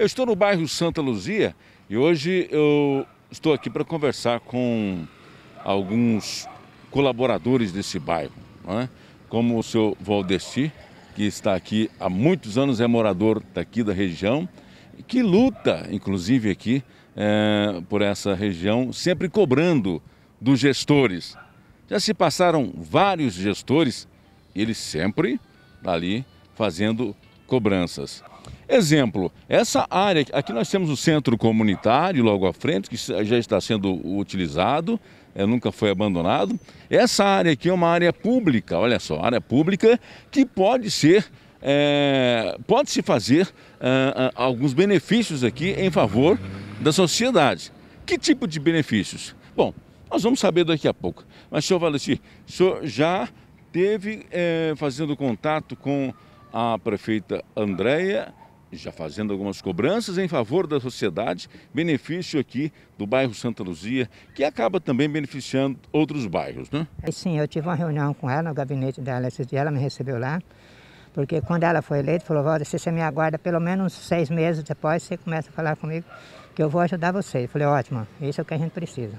Eu estou no bairro Santa Luzia e hoje eu estou aqui para conversar com alguns colaboradores desse bairro, é? como o seu Valdeci, que está aqui há muitos anos, é morador daqui da região, que luta, inclusive aqui, é, por essa região, sempre cobrando dos gestores. Já se passaram vários gestores, eles sempre ali fazendo cobranças. Exemplo, essa área, aqui nós temos o centro comunitário logo à frente, que já está sendo utilizado, é, nunca foi abandonado. Essa área aqui é uma área pública, olha só, área pública que pode ser, é, pode-se fazer é, alguns benefícios aqui em favor da sociedade. Que tipo de benefícios? Bom, nós vamos saber daqui a pouco. Mas, senhor Valeci, o senhor já teve é, fazendo contato com a prefeita Andréia já fazendo algumas cobranças em favor da sociedade, benefício aqui do bairro Santa Luzia, que acaba também beneficiando outros bairros, né? Sim, eu tive uma reunião com ela no gabinete dela esses dias, ela me recebeu lá, porque quando ela foi eleita, falou, Valda, se você me aguarda pelo menos seis meses depois, você começa a falar comigo que eu vou ajudar você. Eu falei, ótimo, isso é o que a gente precisa.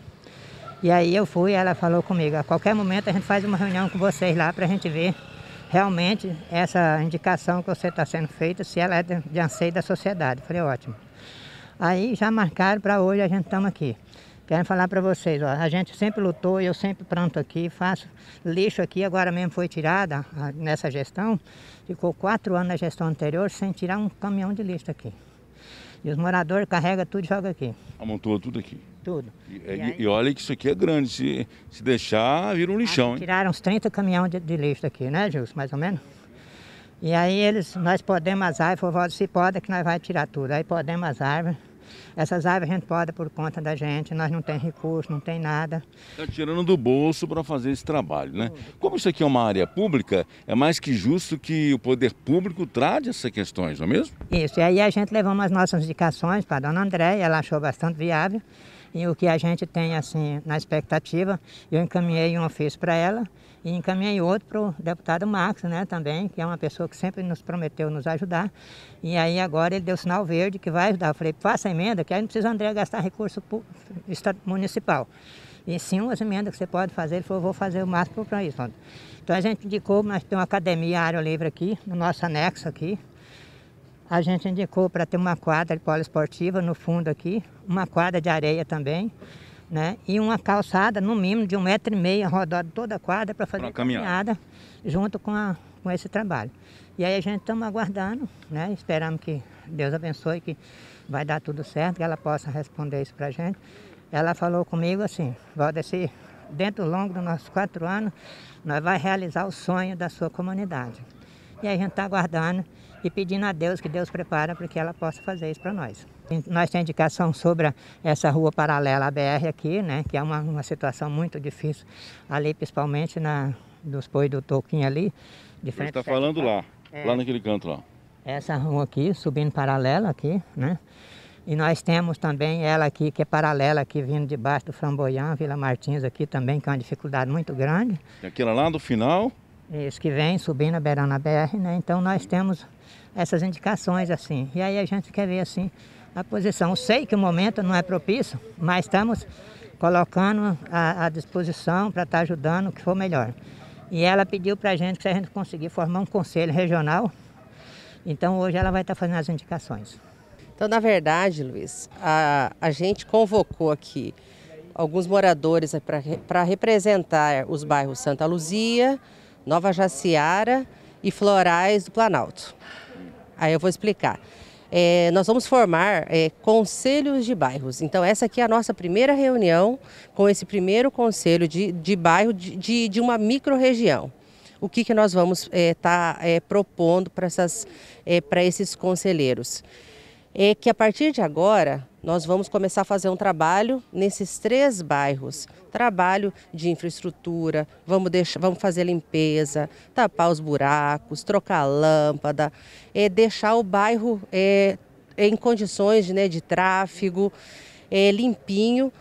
E aí eu fui, ela falou comigo, a qualquer momento a gente faz uma reunião com vocês lá para a gente ver realmente essa indicação que você está sendo feita, se ela é de anseio da sociedade. Falei, ótimo. Aí já marcaram para hoje, a gente estamos aqui. Quero falar para vocês, ó, a gente sempre lutou, eu sempre pronto aqui, faço lixo aqui, agora mesmo foi tirada nessa gestão. Ficou quatro anos na gestão anterior sem tirar um caminhão de lixo aqui. E os moradores carregam tudo e jogam aqui. Amontoa tudo aqui? Tudo. E, e, aí... e, olha que isso aqui é grande, se, se deixar, vira um lixão, hein? Tiraram uns 30 caminhões de, de lixo aqui né, Gilson, mais ou menos? E aí eles, nós podemos as árvores, vovó se pode é que nós vai tirar tudo. Aí podemos as árvores. Essas aves a gente pode por conta da gente, nós não tem recurso, não tem nada. Está tirando do bolso para fazer esse trabalho, né? Como isso aqui é uma área pública, é mais que justo que o poder público trate essas questões, não é mesmo? Isso, e aí a gente levou as nossas indicações para a dona Andréia, ela achou bastante viável e o que a gente tem assim na expectativa, eu encaminhei um ofício para ela e encaminhei outro para o deputado Marcos, né, também, que é uma pessoa que sempre nos prometeu nos ajudar. E aí agora ele deu sinal verde que vai ajudar. Eu falei, faça emenda, que aí não precisa André gastar recurso municipal. E sim, umas emendas que você pode fazer, ele falou, vou fazer o máximo para isso. Então a gente indicou, mas tem uma academia área livre aqui, no nosso anexo aqui, a gente indicou para ter uma quadra de poliesportiva no fundo aqui, uma quadra de areia também, né? E uma calçada no mínimo de um metro e meio rodada toda a quadra para fazer uma caminhada. caminhada junto com, a, com esse trabalho. E aí a gente estamos aguardando, né? Esperamos que Deus abençoe, que vai dar tudo certo, que ela possa responder isso para a gente. Ela falou comigo assim, Valdeci, dentro do longo dos nossos quatro anos, nós vai realizar o sonho da sua comunidade. E aí a gente está aguardando e pedindo a Deus que Deus prepara para que ela possa fazer isso para nós. Nós temos indicação sobre essa rua paralela à BR aqui, né, que é uma, uma situação muito difícil ali, principalmente na, dos pois do Toquinho ali. De frente Você está falando lá, é, lá naquele canto lá. Essa rua aqui, subindo paralela aqui, né? E nós temos também ela aqui, que é paralela aqui, vindo de baixo do Framboyan, Vila Martins aqui também, que é uma dificuldade muito grande. E aquela lá do final? Isso, que vem subindo, beirão na BR, né? Então nós temos essas indicações assim. E aí a gente quer ver assim a posição. Sei que o momento não é propício, mas estamos colocando à, à disposição para estar tá ajudando o que for melhor. E ela pediu para a gente que se a gente conseguir formar um conselho regional, então hoje ela vai estar tá fazendo as indicações. Então, na verdade, Luiz, a, a gente convocou aqui alguns moradores para representar os bairros Santa Luzia, Nova Jaciara e Florais do Planalto. Aí eu vou explicar. É, nós vamos formar é, conselhos de bairros. Então, essa aqui é a nossa primeira reunião com esse primeiro conselho de, de bairro de, de, de uma microrregião. O que, que nós vamos estar é, tá, é, propondo para é, esses conselheiros? É que a partir de agora, nós vamos começar a fazer um trabalho nesses três bairros. Trabalho de infraestrutura, vamos, deixar, vamos fazer limpeza, tapar os buracos, trocar lâmpada, é, deixar o bairro é, em condições né, de tráfego, é, limpinho.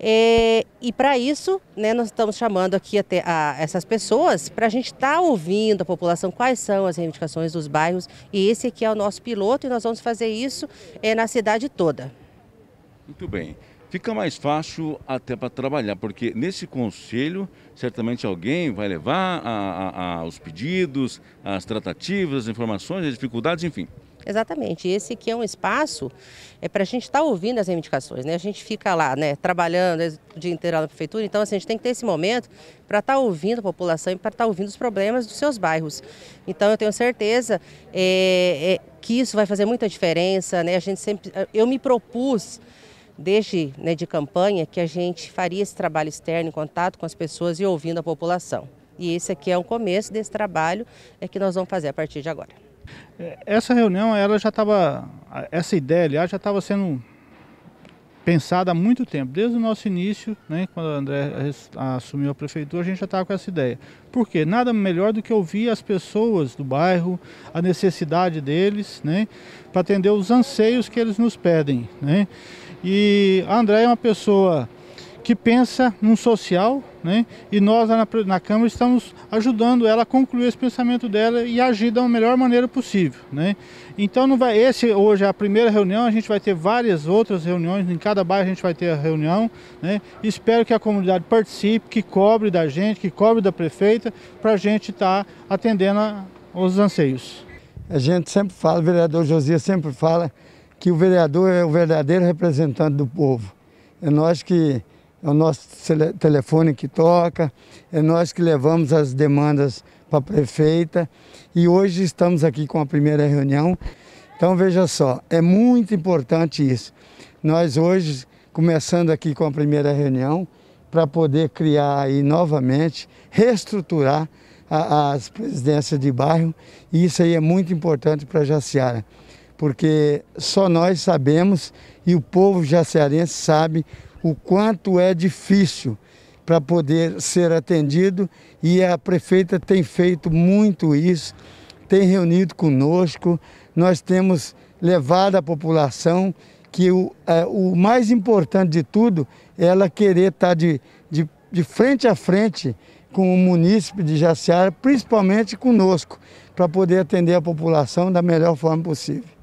É, e para isso, né, nós estamos chamando aqui até a, essas pessoas para a gente estar tá ouvindo a população quais são as reivindicações dos bairros. E esse aqui é o nosso piloto e nós vamos fazer isso é, na cidade toda. Muito bem. Fica mais fácil até para trabalhar, porque nesse conselho, certamente alguém vai levar a, a, a, os pedidos, as tratativas, as informações, as dificuldades, enfim. Exatamente. Esse que é um espaço é para a gente estar tá ouvindo as reivindicações, né? A gente fica lá, né, trabalhando o dia inteiro na prefeitura, então assim, a gente tem que ter esse momento para estar tá ouvindo a população e para estar tá ouvindo os problemas dos seus bairros. Então eu tenho certeza é, é, que isso vai fazer muita diferença, né? A gente sempre, eu me propus desde né, de campanha, que a gente faria esse trabalho externo em contato com as pessoas e ouvindo a população. E esse aqui é um começo desse trabalho é que nós vamos fazer a partir de agora. É, essa reunião, ela já estava, essa ideia, aliás, já estava sendo pensada há muito tempo, desde o nosso início, né, quando o André assumiu a prefeitura, a gente já estava com essa ideia. Por quê? Nada melhor do que ouvir as pessoas do bairro, a necessidade deles, né, para atender os anseios que eles nos pedem, né? E a André é uma pessoa que pensa num social, né? E nós lá na, na, Câmara estamos ajudando ela a concluir esse pensamento dela e agir da melhor maneira possível, né? Então não vai esse hoje é a primeira reunião, a gente vai ter várias outras reuniões em cada bairro a gente vai ter a reunião, né? Espero que a comunidade participe, que cobre da gente, que cobre da prefeita, para a gente estar tá atendendo a, anseios. A gente sempre fala, o vereador Josias sempre fala que o vereador é o verdadeiro representante do povo. É nós que é o nosso telefone que toca, é nós que levamos as demandas para a prefeita e hoje estamos aqui com a primeira reunião. Então veja só, é muito importante isso. Nós hoje começando aqui com a primeira reunião para poder criar aí novamente, reestruturar a, as presidências de bairro e isso aí é muito importante para Jaciara porque só nós sabemos e o povo jacearense sabe o quanto é difícil para poder ser atendido e a prefeita tem feito muito isso, tem reunido conosco, nós temos levado a população que o, é, o mais importante de tudo é ela querer estar tá de, de, de frente a frente com o munícipe de Jaciara, principalmente conosco, para poder atender a população da melhor forma possível.